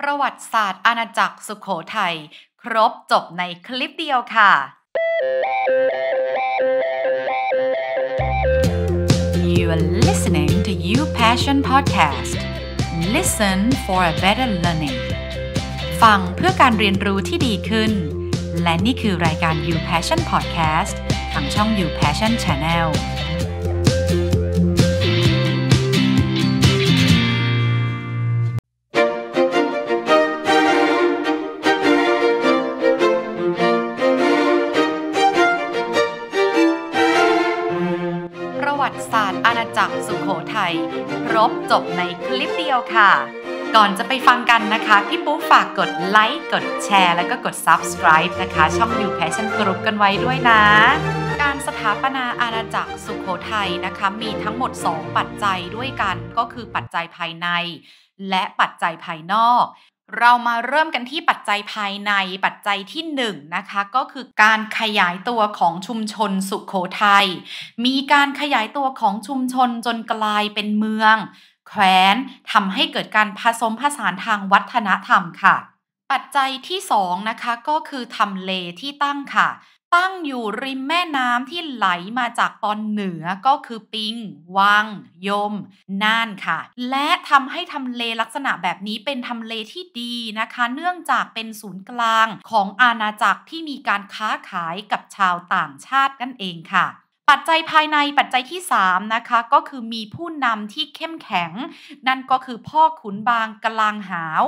ประวัติศาสตร์อาณาจักรสุขโขทยัยครบจบในคลิปเดียวค่ะ You are listening to You Passion Podcast Listen for a better learning ฟังเพื่อการเรียนรู้ที่ดีขึ้น และนี่คือรายการ You Passion Podcast ทางช่อง You Passion Channel ครบจบในคลิปเดียวค่ะ ก่อนจะไปฟังกันนะคะ พี่ปุ๊ฝากกดไลค์ กดแชร์ แล้วก็กด Subscribe นะคะ ช่องอยู Passion Group กันไว้ด้วยนะ การสถาปนาอาณาจักรสุขโขทัยนะคะ มีทั้งหมด 2 ปัจจัยด้วยกัน ก็คือปัจจัยภายใน และปัจจัยภายนอกเรามาเริ่มกันที่ปัจจัยภายในปัจจัยที่ 1นนะคะ ก็คือการขยายตัวของชุมชนสุขโขทยัยมีการขยายตัวของชุมชนจนกลายเป็นเมืองแควนทำให้เกิดการผสมผสานทางวัฒนธรรมค่ะ ปัจจัยที่2นะคะก็คือทำเลที่ตั้งค่ะตั้งอยู่ริมแม่น้ำที่ไหลมาจากตอนเหนือก็คือปิง วัง ยม น่านค่ะ และทำให้ทำเลลักษณะแบบนี้เป็นทำเลที่ดีนะคะ เนื่องจากเป็นศูนย์กลางของอาณาจักรที่มีการค้าขายกับชาวต่างชาตินั่นเองค่ะปัจจัยภายในปัจจัยที่3นะคะก็คือมีผู้นำที่เข้มแข็ง นั่นก็คือพ่อขุนบางกลางหาว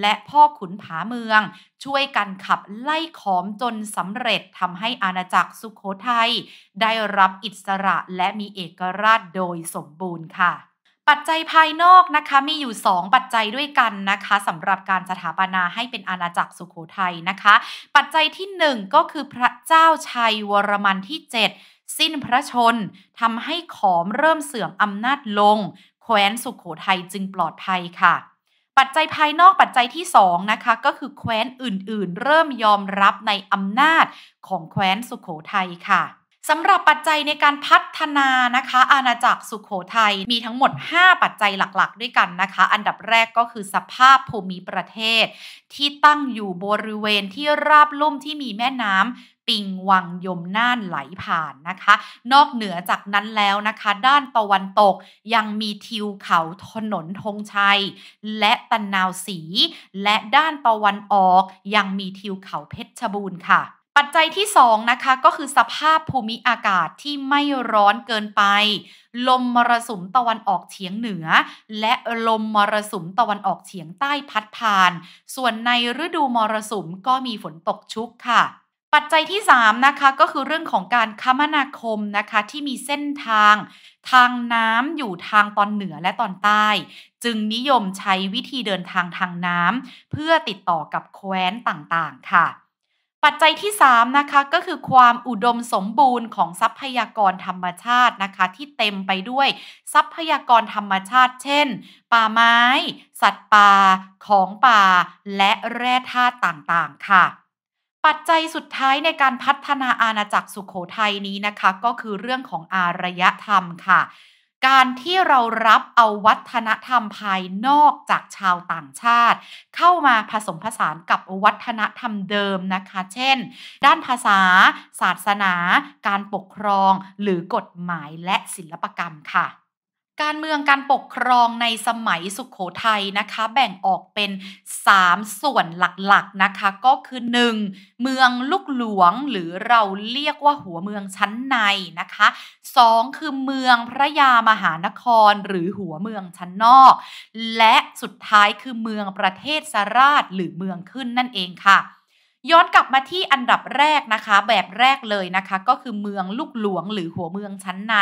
และพ่อขุนผาเมือง ช่วยกันขับไล่ขอมจนสำเร็จทำให้อาณาจักรสุขโขทัยได้รับอิสระและมีเอกราชโดยสมบูรณ์ค่ะ ปัจจัยภายนอกนะคะมีอยู่ 2 ปัจจัยด้วยกันนะคะสำหรับการสถาปนาให้เป็นอาณาจักรสุขโขทัยนะคะ ปัจจัยที่1ก็คือพระเจ้าชัยวรมันที่7สิ้นพระชนทำให้ขอมเริ่มเสื่อมอำนาจลง แคว้นสุขโขทัยจึงปลอดภัยค่ะ ปัจจัยภายนอกปัจจัยที่ 2 นะคะก็คือแคว้นอื่นๆ เริ่มยอมรับในอำนาจของแคว้นสุขโขทัยค่ะ สำหรับปัจจัยในการพัฒนานะคะ อาณาจักรสุขโขทัยมีทั้งหมด 5 ปัจจัยหลักๆด้วยกันนะคะ อันดับแรกก็คือสภาพภูมิประเทศ ที่ตั้งอยู่บริเวณที่ราบลุ่มที่มีแม่น้ำปิงวังยมน่านไหลผ่านนะคะ นอกเหนือจากนั้นแล้วนะคะ ด้านตะวันตกยังมีทิวเขาถนนธงชัย และตันนาวสีและด้านตะวันออกยังมีทิวเขาเพชรบูรณ์ค่ะ ปัจจัยที่2นะคะก็คือสภาพภูมิอากาศที่ไม่ร้อนเกินไป ลมมรสุมตะวันออกเฉียงเหนือ และลมมรสุมตะวันออกเฉียงใต้พัดผ่าน ส่วนในฤดูมรสุมก็มีฝนตกชุกค่ะปัจจัยที่ 3 นะคะก็คือเรื่องของการคมนาคมนะคะ ที่มีเส้นทางทางน้ำอยู่ทางตอนเหนือและตอนใต้ จึงนิยมใช้วิธีเดินทางทางน้ำเพื่อติดต่อกับแคว้นต่างๆค่ะ ปัจจัยที่ 3 นะคะก็คือความอุดมสมบูรณ์ของทรัพยากรธรรมชาตินะคะ ที่เต็มไปด้วยทรัพยากรธรรมชาติ เช่น ป่าไม้ สัตว์ป่าของป่า และแร่ธาตุต่างๆ ค่ะปัจจัยสุดท้ายในการพัฒนาอาณาจักรสุขโขทัยนี้นะคะ ก็คือเรื่องของอารยธรรมค่ะ การที่เรารับเอาวัฒนธรรมภายนอกจากชาวต่างชาติ เข้ามาผสมผสานกับวัฒนธรรมเดิมนะคะ เช่น ด้านภาษาศาสนา การปกครองหรือกฎหมายและศิลปกรรมค่ะการเมืองการปกครองในสมัยสุขโขทัยนะคะ แบ่งออกเป็น 3 ส่วนหลักๆนะคะก็คือ 1. เมืองลูกหลวงหรือเราเรียกว่าหัวเมืองชั้นในนะคะ 2. คือเมืองพระยามหานครหรือหัวเมืองชั้นนอก และสุดท้ายคือเมืองประเทศสราช หรือเมืองขึ้นนั่นเองค่ะย้อนกลับมาที่อันดับแรกนะคะ แบบแรกเลยนะคะ ก็คือเมืองลูกหลวงหรือหัวเมืองชั้นใน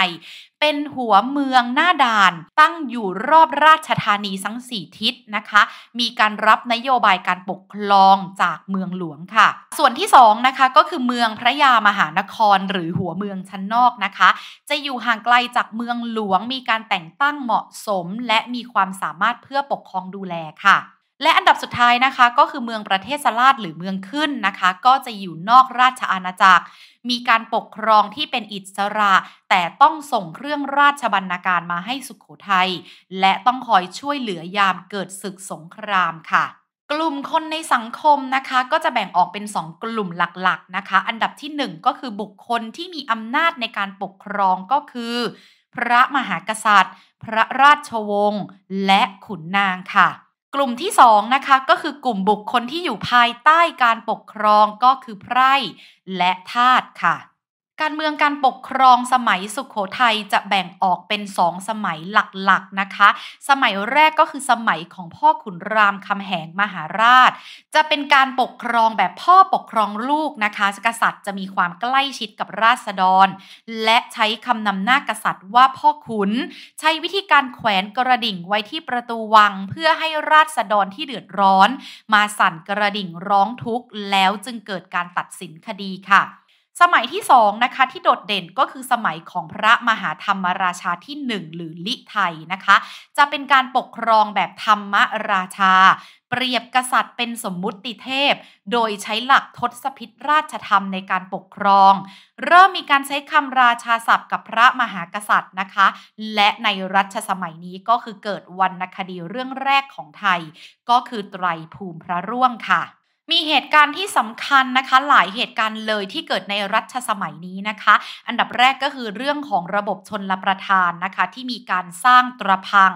เป็นหัวเมืองหน้าด่าน ตั้งอยู่รอบราชธานีทั้งสี่ทิศนะคะ มีการรับนโยบายการปกครองจากเมืองหลวงค่ะ ส่วนที่2นะคะก็คือเมืองพระยามหานครหรือหัวเมืองชั้นนอกนะคะ จะอยู่ห่างไกลจากเมืองหลวง มีการแต่งตั้งเหมาะสมและมีความสามารถเพื่อปกครองดูแลค่ะและอันดับสุดท้ายนะคะก็คือเมืองประเทศสลาดหรือเมืองขึ้นนะคะ ก็จะอยู่นอกราชอาณาจักร มีการปกครองที่เป็นอิสระ แต่ต้องส่งเครื่องราชบรรณาการมาให้สุขโขทยัยและต้องคอยช่วยเหลือยามเกิดศึกสงครามค่ะ กลุ่มคนในสังคมนะคะก็จะแบ่งออกเป็น 2 กลุ่มหลักๆนะคะ อันดับที่1ก็คือบุคคลที่มีอำนาจในการปกครองก็คือพระมหากษัตริย์ พระราชวงศ์และขุนนางค่ะกลุ่มที่2นะคะก็คือกลุ่มบุคคลที่อยู่ภายใต้การปกครองก็คือไพร่และทาสค่ะการเมืองการปกครองสมัยสุขโขทัยจะแบ่งออกเป็นสองสมัยหลักๆนะคะ สมัยแรกก็คือสมัยของพ่อขุนรามคำแหงมหาราช จะเป็นการปกครองแบบพ่อปกครองลูกนะคะ กษัตริย์จะมีความใกล้ชิดกับราษฎร และใช้คำนำหน้ากษัตริย์ว่าพ่อขุนใช้วิธีการแขวนกระดิ่งไว้ที่ประตูวังเพื่อให้ราษฎรที่เดือดร้อน มาสั่นกระดิ่งร้องทุกข์แล้วจึงเกิดการตัดสินคดีค่ะสมัยที่สองนะคะที่โดดเด่นก็คือสมัยของพระมหาธรรมราชาที่ 1 หรือลิไทยนะคะ จะเป็นการปกครองแบบธรรมราชา เปรียบกษัตริย์เป็นสมมุติเทพ โดยใช้หลักทศพิธราชธรรมในการปกครอง เริ่มมีการใช้คำราชาศัพท์กับพระมหากษัตริย์นะคะ และในรัชสมัยนี้ก็คือเกิดวรรณคดีเรื่องแรกของไทย ก็คือไตรภูมิพระร่วงค่ะมีเหตุการณ์ที่สำคัญนะคะหลายเหตุการณ์เลยที่เกิดในรัชสมัยนี้นะคะ อันดับแรกก็คือเรื่องของระบบชนลประทานนะคะที่มีการสร้างตระพัง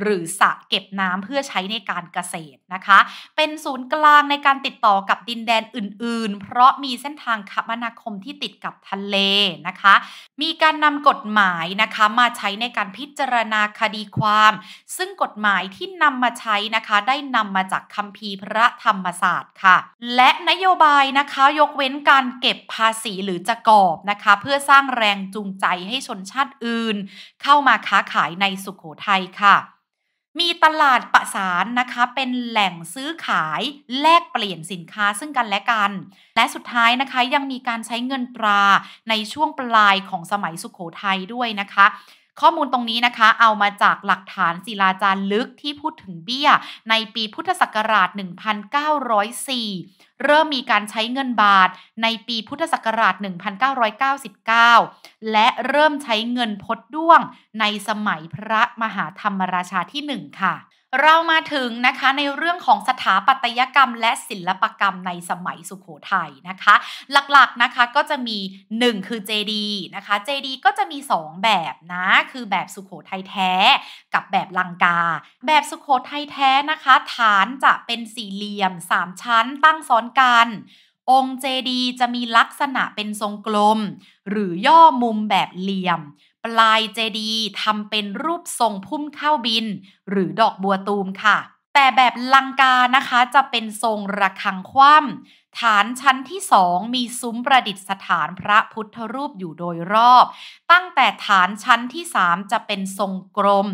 หรือสระเก็บน้ำเพื่อใช้ในการเกษตรนะคะ เป็นศูนย์กลางในการติดต่อกับดินแดนอื่นๆ เพราะมีเส้นทางคมนาคมที่ติดกับทะเลนะคะ มีการนำกฎหมายนะคะมาใช้ในการพิจารณาคดีความ ซึ่งกฎหมายที่นำมาใช้นะคะได้นำมาจากคัมภีร์พระธรรมศาสตร์ค่ะและนโยบายนะคะยกเว้นการเก็บภาษีหรือจะกอบนะคะ เพื่อสร้างแรงจูงใจให้ชนชาติอื่นเข้ามาค้าขายในสุขโขทัยค่ะ มีตลาดประสานนะคะเป็นแหล่งซื้อขายแลกเปลี่ยนสินค้าซึ่งกันและกัน และสุดท้ายนะคะยังมีการใช้เงินตราในช่วงปลายของสมัยสุขโขทัยด้วยนะคะข้อมูลตรงนี้นะคะเอามาจากหลักฐานศิลาจารลึกที่พูดถึงเบี้ยในปีพุทธศักราช 1904 เริ่มมีการใช้เงินบาทในปีพุทธศักราช 1999 และเริ่มใช้เงินพดด้วงในสมัยพระมหาธรรมราชาที่ 1 ค่ะเรามาถึงนะคะในเรื่องของสถาปัตยกรรม และศิลปกรรมในสมัยสุขโขทัยนะคะ หลักๆนะคะก็จะมี 1 คือเจดีนะคะเจดีก็จะมี2แบบนะคือแบบสุขโขทัยแท้ กับแบบลังกา แบบสุขโขทัยแท้นะคะฐานจะเป็นสี่เหลี่ยม3ชั้นตั้งซ้อนกัน องค์เจดีจะมีลักษณะเป็นทรงกลมหรือย่อมุมแบบเหลี่ยมปลายเจดีทำเป็นรูปทรงพุ่มข้าวบิน หรือดอกบัวตูมค่ะ แต่แบบลังกานะคะจะเป็นทรงระฆังคว่ำฐานชั้นที่สองมีซุ้มประดิษฐานพระพุทธรูปอยู่โดยรอบ ตั้งแต่ฐานชั้นที่สามจะเป็นทรงกลม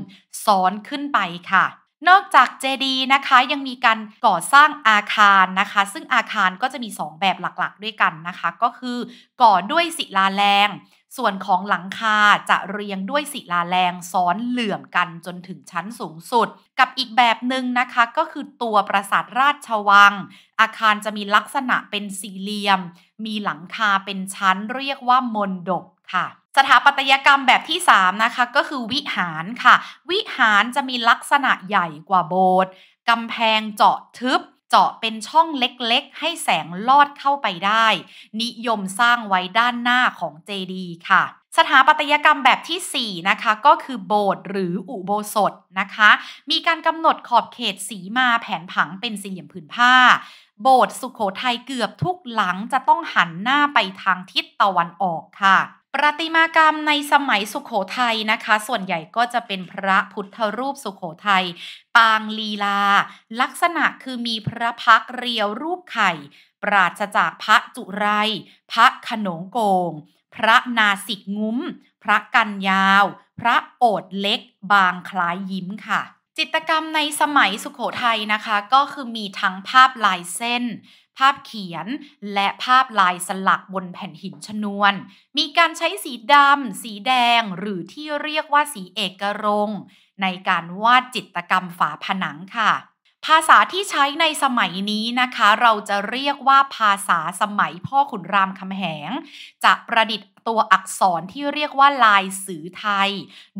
ซ้อนขึ้นไปค่ะ นอกจากเจดีนะคะยังมีการก่อสร้างอาคารนะคะ ซึ่งอาคารก็จะมี2แบบหลักๆ ด้วยกันนะคะ ก็คือก่อด้วยศิลาแรงส่วนของหลังคาจะเรียงด้วยศิลาแรงซ้อนเหลื่อมกันจนถึงชั้นสูงสุด กับอีกแบบหนึ่งนะคะก็คือตัวปราสาทราชวัง อาคารจะมีลักษณะเป็นสี่เหลี่ยม มีหลังคาเป็นชั้นเรียกว่ามนดบค่ะ สถาปัตยกรรมแบบที่ 3 นะคะก็คือวิหารค่ะ วิหารจะมีลักษณะใหญ่กว่าโบสถ์กำแพงเจาะทึบเจาะเป็นช่องเล็กๆ ให้แสงลอดเข้าไปได้ นิยมสร้างไว้ด้านหน้าของเจดีค่ะ สถาปัตยกรรมแบบที่ 4 นะคะก็คือโบสถ์หรืออุโบสถนะคะ มีการกำหนดขอบเขตสีมาแผนผังเป็นสี่เหลี่ยมผืนผ้า โบสถ์สุขโขทัยเกือบทุกหลังจะต้องหันหน้าไปทางทิศตะวันออกค่ะประติมากรรมในสมัยสุขโขทัยนะคะ ส่วนใหญ่ก็จะเป็นพระพุทธรูปสุขโขทัย ปางลีลา ลักษณะคือมีพระพักเรียวรูปไข่ ปราศจากพระจุไร พระขนงโกง พระนาสิกงุ้ม พระกันยาว พระโอดเล็กบางคล้ายยิ้มค่ะ จิตกรรมในสมัยสุขโขทัยนะคะก็คือมีทั้งภาพลายเส้นภาพเขียนและภาพลายสลักบนแผ่นหินชนวน มีการใช้สีดำ สีแดงหรือที่เรียกว่าสีเอกรง ในการวาดจิตรกรรมฝาผนังค่ะ ภาษาที่ใช้ในสมัยนี้นะคะ เราจะเรียกว่าภาษาสมัยพ่อขุนรามคำแหง จะประดิษฐ์ตัวอักษรที่เรียกว่าลายสือไทย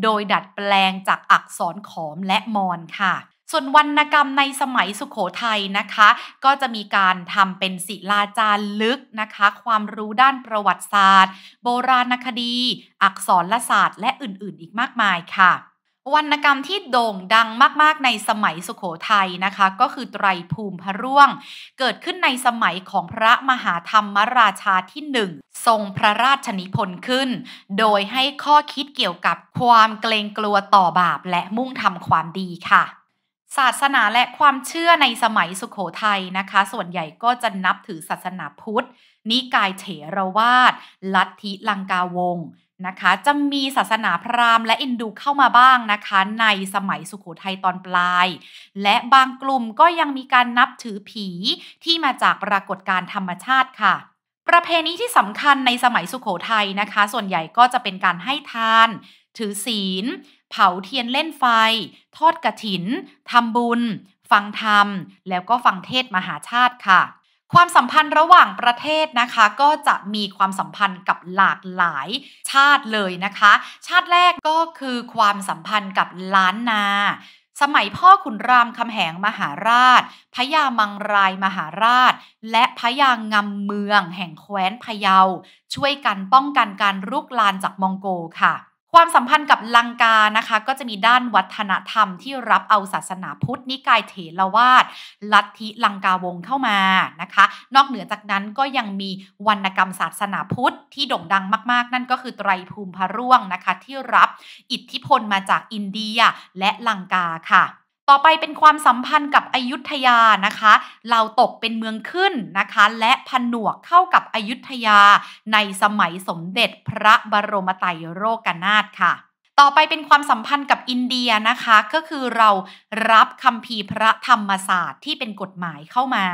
โดยดัดแปลงจากอักษรขอมและมอนค่ะส่วนวรรณกรรมในสมัยสุขโขทัยนะคะ ก็จะมีการทำเป็นศิลาจารลึกนะคะ ความรู้ด้านประวัติศาสตร์ โบราณคดี อักษรลศาสตร์ และอื่นๆ อีกมากมายค่ะ วรรณกรรมที่โด่งดังมากๆในสมัยสุขโขทัยนะคะ ก็คือไตรภูมิพระร่วง เกิดขึ้นในสมัยของพระมหาธรรมราชาที่หนึ่งทรงพระราชนิพนธ์ขึ้น โดยให้ข้อคิดเกี่ยวกับความเกรงกลัวต่อบาปและมุ่งทำความดีค่ะศาสนาและความเชื่อในสมัยสุขโขทัยนะคะ ส่วนใหญ่ก็จะนับถือศาสนาพุทธ นิกายเถรวาทลัทธิลังกาวงนะคะ จะมีศาสนาพราหมณ์และอินดูเข้ามาบ้างนะคะ ในสมัยสุขโขทัยตอนปลาย และบางกลุ่มก็ยังมีการนับถือผีที่มาจากปรากฏการธรรมชาติค่ะ ประเพณีที่สำคัญในสมัยสุขโขทัยนะคะ ส่วนใหญ่ก็จะเป็นการให้ทาน ถือศีลเผาเทียนเล่นไฟ ทอดกระถินทำบุญ ฟังธรรม แล้วก็ฟังเทศมหาชาติค่ะ ความสัมพันธ์ระหว่างประเทศนะคะ ก็จะมีความสัมพันธ์กับหลากหลายชาติเลยนะคะ ชาติแรกก็คือความสัมพันธ์กับล้านนา สมัยพ่อขุนรามคำแหงมหาราชพญยามังรายมหาราช และพญางำเมือง แห่งแคว้นพะเยา ช่วยกันป้องกันการรุกลานจากมองโกค่ะความสัมพันธ์กับลังกานะคะ ก็จะมีด้านวัฒนธรรมที่รับเอาศาสนาพุทธนิกายเถรวาทลัทธิลังกาวงเข้ามานะคะ นอกเหนือจากนั้นก็ยังมีวรรณกรรมศาสนาพุทธ ที่โด่งดังมากๆ นั่นก็คือไตรภูมิพระร่วงนะคะ ที่รับอิทธิพลมาจากอินเดียและลังกาค่ะต่อไปเป็นความสัมพันธ์กับอยุธยานะคะ เราตกเป็นเมืองขึ้นนะคะ และผนวกเข้ากับอยุธยาในสมัยสมเด็จพระบรมไตรโลกนาถค่ะ ต่อไปเป็นความสัมพันธ์กับอินเดียนะคะ ก็คือเรารับคำพีพระธรรมศาสตร์ที่เป็นกฎหมายเข้ามา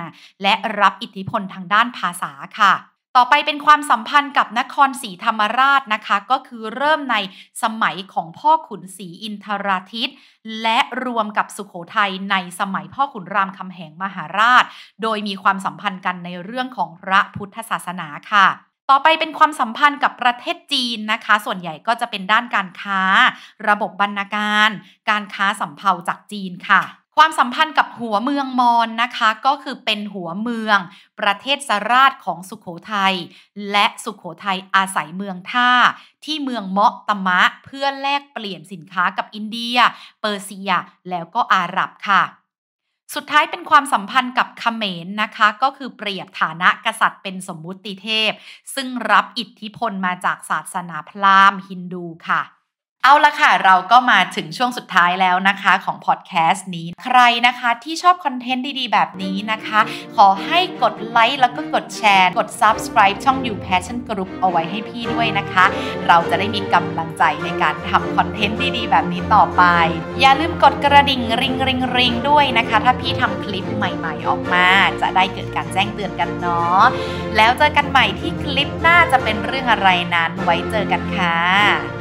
และรับอิทธิพลทางด้านภาษาค่ะต่อไปเป็นความสัมพันธ์กับนครศรีธรรมราชนะคะ ก็คือเริ่มในสมัยของพ่อขุนศรีอินทราทิตและรวมกับสุขโขทัยในสมัยพ่อขุนรามคำแหงมหาราช โดยมีความสัมพันธ์กันในเรื่องของพระพุทธศาสนาค่ะ ต่อไปเป็นความสัมพันธ์กับประเทศจีนนะคะ ส่วนใหญ่ก็จะเป็นด้านการค้า ระบบบรรณาการ การค้าสัมเภาจากจีนค่ะความสัมพันธ์กับหัวเมืองมอนนะคะ ก็คือเป็นหัวเมือง ประเทศสราชของสุขโขทยัยและสุขโขทัยอาศัยเมืองท่า ที่เมืองเมาะตมะเพื่อแลกเปลี่ยนสินค้ากับอินเดีย เปอร์เซียแล้วก็อาหรับค่ะ สุดท้ายเป็นความสัมพันธ์กับเขมรนะคะ ก็คือเปรียบฐานะกษัตริย์เป็นสมมุติเทพ ซึ่งรับอิทธิพลมาจากศาสนาพราหมณ์ฮินดูค่ะเอาละค่ะ เราก็มาถึงช่วงสุดท้ายแล้วนะคะของพอดแคสต์นี้ ใครนะคะที่ชอบคอนเทนต์ดีๆแบบนี้นะคะ ขอให้กดไลค์แล้วก็กดแชร์กด Subscribe ช่อง You Passion Group เอาไว้ให้พี่ด้วยนะคะ เราจะได้มีกำลังใจในการทำคอนเทนต์ดีๆแบบนี้ต่อไป อย่าลืมกดกระดิ่งริงริงริงด้วยนะคะ ถ้าพี่ทำคลิปใหม่ๆออกมา จะได้เกิดการแจ้งเตือนกันเนาะแล้วเจอกันใหม่ที่คลิปหน้าจะเป็นเรื่องอะไรนั้น ไว้เจอกันค่ะ